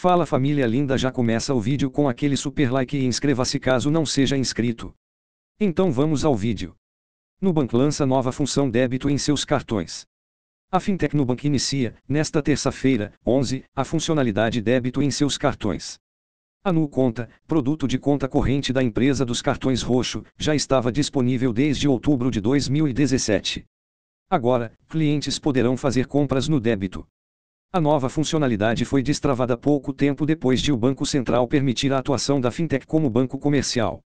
Fala família linda, já começa o vídeo com aquele super like e inscreva-se caso não seja inscrito. Então vamos ao vídeo. Nubank lança nova função débito em seus cartões. A fintech Nubank inicia, nesta terça-feira, 11, a funcionalidade débito em seus cartões. A Nu Conta, produto de conta corrente da empresa dos cartões roxo, já estava disponível desde outubro de 2017. Agora, clientes poderão fazer compras no débito. A nova funcionalidade foi destravada pouco tempo depois de o Banco Central permitir a atuação da fintech como banco comercial.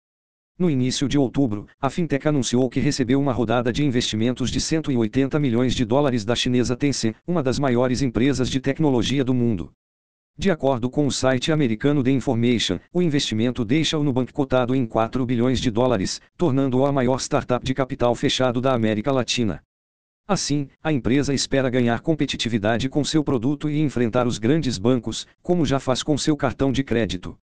No início de outubro, a fintech anunciou que recebeu uma rodada de investimentos de 180 milhões de dólares da chinesa Tencent, uma das maiores empresas de tecnologia do mundo. De acordo com o site americano The Information, o investimento deixa o Nubank cotado em 4 bilhões de dólares, tornando-o a maior startup de capital fechado da América Latina. Assim, a empresa espera ganhar competitividade com seu produto e enfrentar os grandes bancos, como já faz com seu cartão de crédito.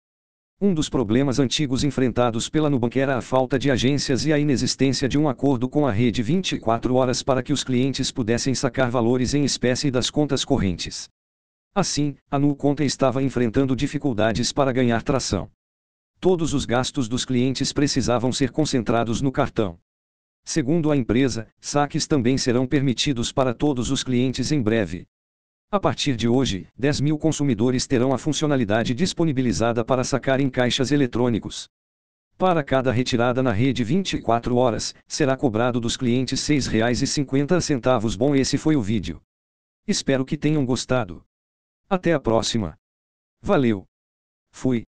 Um dos problemas antigos enfrentados pela Nubank era a falta de agências e a inexistência de um acordo com a rede 24 horas para que os clientes pudessem sacar valores em espécie das contas correntes. Assim, a NuConta estava enfrentando dificuldades para ganhar tração. Todos os gastos dos clientes precisavam ser concentrados no cartão. Segundo a empresa, saques também serão permitidos para todos os clientes em breve. A partir de hoje, 10 mil consumidores terão a funcionalidade disponibilizada para sacar em caixas eletrônicos. Para cada retirada na rede 24 horas, será cobrado dos clientes R$ 6,50. Bom, esse foi o vídeo. Espero que tenham gostado. Até a próxima. Valeu. Fui.